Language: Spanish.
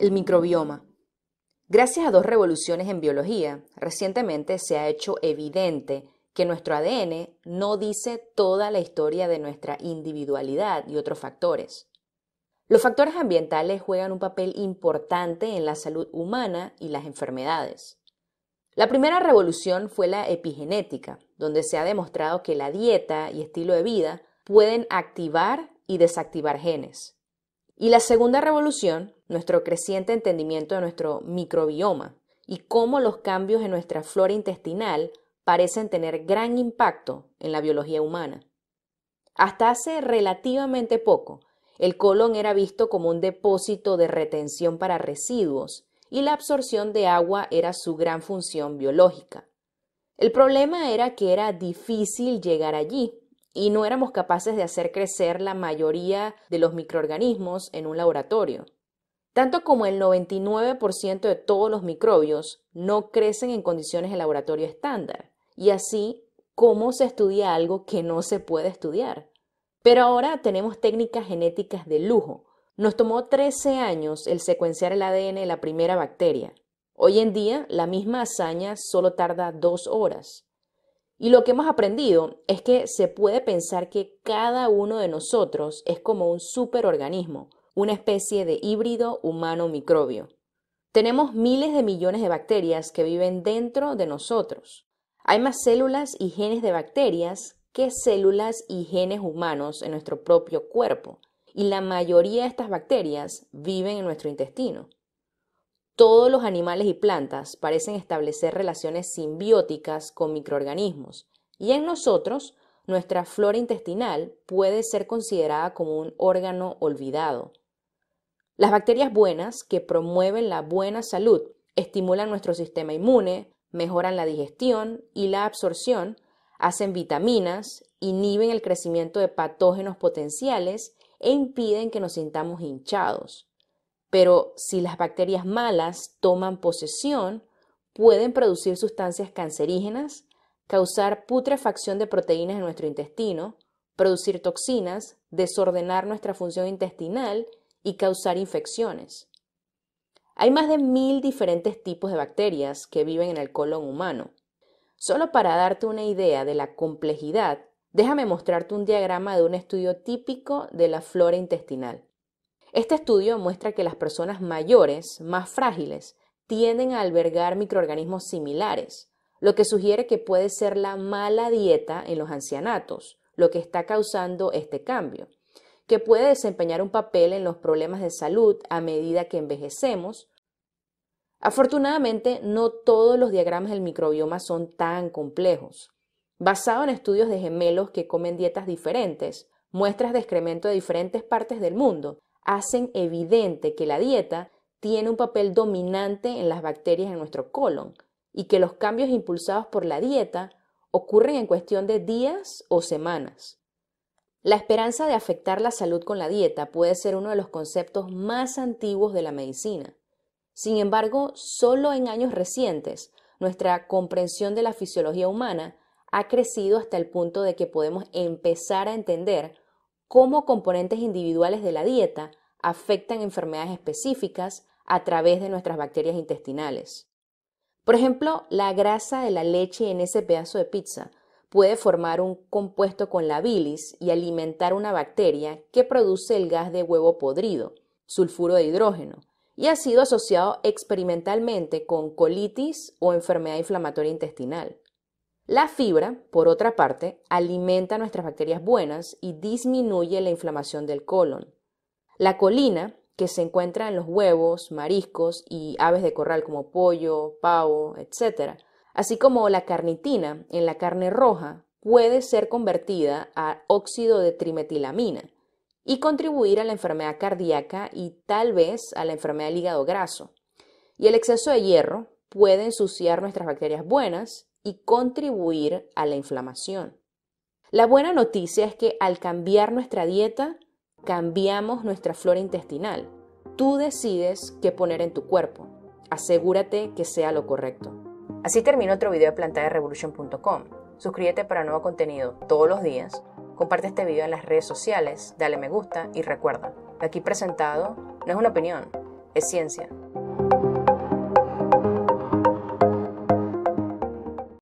El microbioma. Gracias a dos revoluciones en biología, recientemente se ha hecho evidente que nuestro ADN no dice toda la historia de nuestra individualidad y otros factores. Los factores ambientales juegan un papel importante en la salud humana y las enfermedades. La primera revolución fue la epigenética, donde se ha demostrado que la dieta y estilo de vida pueden activar y desactivar genes. Y la segunda revolución, nuestro creciente entendimiento de nuestro microbioma y cómo los cambios en nuestra flora intestinal parecen tener gran impacto en la biología humana. Hasta hace relativamente poco, el colon era visto como un depósito de retención para residuos y la absorción de agua era su gran función biológica. El problema era que era difícil llegar allí y no éramos capaces de hacer crecer la mayoría de los microorganismos en un laboratorio. Tanto como el 99% de todos los microbios no crecen en condiciones de laboratorio estándar. Y así, ¿cómo se estudia algo que no se puede estudiar? Pero ahora tenemos técnicas genéticas de lujo. Nos tomó 13 años el secuenciar el ADN de la primera bacteria. Hoy en día, la misma hazaña solo tarda dos horas. Y lo que hemos aprendido es que se puede pensar que cada uno de nosotros es como un superorganismo, una especie de híbrido humano-microbio. Tenemos miles de millones de bacterias que viven dentro de nosotros. Hay más células y genes de bacterias que células y genes humanos en nuestro propio cuerpo, y la mayoría de estas bacterias viven en nuestro intestino. Todos los animales y plantas parecen establecer relaciones simbióticas con microorganismos y en nosotros nuestra flora intestinal puede ser considerada como un órgano olvidado. Las bacterias buenas que promueven la buena salud estimulan nuestro sistema inmune, mejoran la digestión y la absorción, hacen vitaminas, inhiben el crecimiento de patógenos potenciales e impiden que nos sintamos hinchados. Pero si las bacterias malas toman posesión, pueden producir sustancias cancerígenas, causar putrefacción de proteínas en nuestro intestino, producir toxinas, desordenar nuestra función intestinal y causar infecciones. Hay más de mil diferentes tipos de bacterias que viven en el colon humano. Solo para darte una idea de la complejidad, déjame mostrarte un diagrama de un estudio típico de la flora intestinal. Este estudio muestra que las personas mayores, más frágiles, tienden a albergar microorganismos similares, lo que sugiere que puede ser la mala dieta en los ancianatos, lo que está causando este cambio, que puede desempeñar un papel en los problemas de salud a medida que envejecemos. Afortunadamente, no todos los diagramas del microbioma son tan complejos. Basado en estudios de gemelos que comen dietas diferentes, muestras de excremento de diferentes partes del mundo hacen evidente que la dieta tiene un papel dominante en las bacterias en nuestro colon y que los cambios impulsados por la dieta ocurren en cuestión de días o semanas. La esperanza de afectar la salud con la dieta puede ser uno de los conceptos más antiguos de la medicina. Sin embargo, solo en años recientes, nuestra comprensión de la fisiología humana ha crecido hasta el punto de que podemos empezar a entender cómo componentes individuales de la dieta afectan enfermedades específicas a través de nuestras bacterias intestinales. Por ejemplo, la grasa de la leche en ese pedazo de pizza puede formar un compuesto con la bilis y alimentar una bacteria que produce el gas de huevo podrido, sulfuro de hidrógeno, y ha sido asociado experimentalmente con colitis o enfermedad inflamatoria intestinal. La fibra, por otra parte, alimenta nuestras bacterias buenas y disminuye la inflamación del colon. La colina, que se encuentra en los huevos, mariscos y aves de corral como pollo, pavo, etc., así como la carnitina en la carne roja, puede ser convertida a óxido de trimetilamina y contribuir a la enfermedad cardíaca y tal vez a la enfermedad del hígado graso. Y el exceso de hierro puede ensuciar nuestras bacterias buenas y contribuir a la inflamación. La buena noticia es que al cambiar nuestra dieta, cambiamos nuestra flora intestinal. Tú decides qué poner en tu cuerpo. Asegúrate que sea lo correcto. Así termina otro video de plantaderevolution.com. Suscríbete para nuevo contenido todos los días. Comparte este video en las redes sociales, dale me gusta y recuerda, aquí presentado no es una opinión, es ciencia.